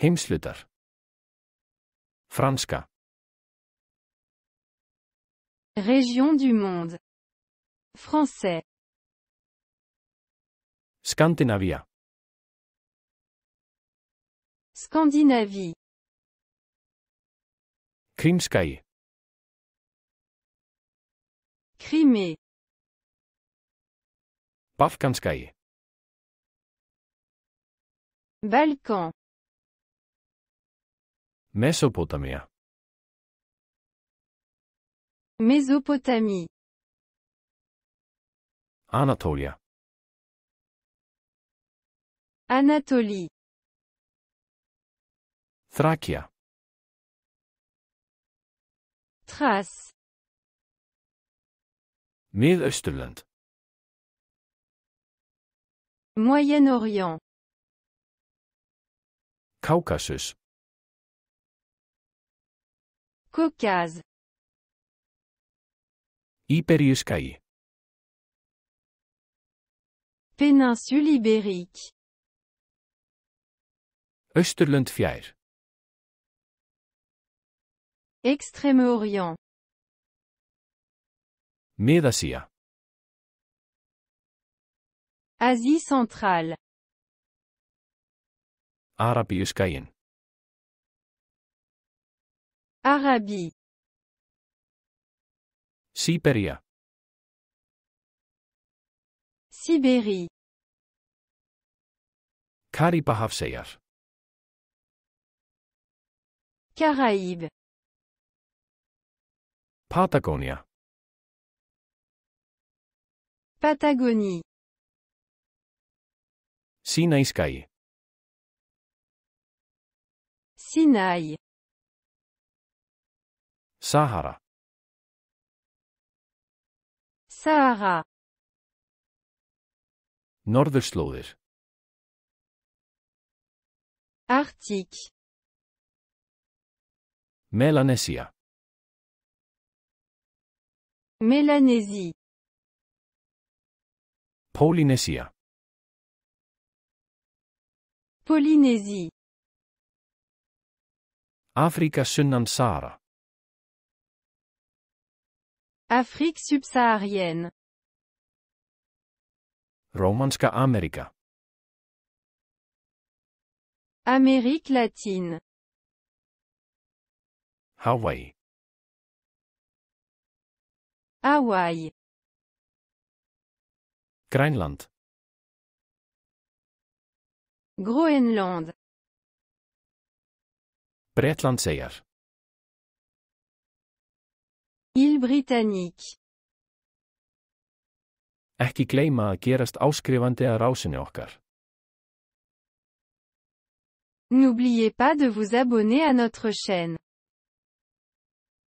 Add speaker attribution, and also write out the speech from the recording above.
Speaker 1: Heimslutar. Franska. Région du monde. Français. Scandinavia. Scandinavie. Krimskaï. Crimée. Balkans. Balkan. Mesopotâmia. Mesopotâmia. Anatolia. Anatolie. Thráquia. Thrace. Midden-Österland. Moyen-Orient. Caucasus. Caucase. iberie Péninsule ibérique. Extrême-Orient. Médasia. Asie centrale. Arabíuskaginn. Arabie. Sibérie. Sibérie. Karipahavseyar. Caraïbes. Patagonia. Patagonie. Sinaïskaï. Sinaï. Sahara. Sahara. Norðurslóðir. Arctique. Melanesia. Mélanésie. Polynesia. Polynésie. Afrika sunnan Sahara. Afrique subsaharienne. Romanska Amerika. Amérique latine. Hawaï. Hawaï. Groenland. Groenland. Bretland. Île britannique. N'oubliez pas de vous abonner à notre chaîne.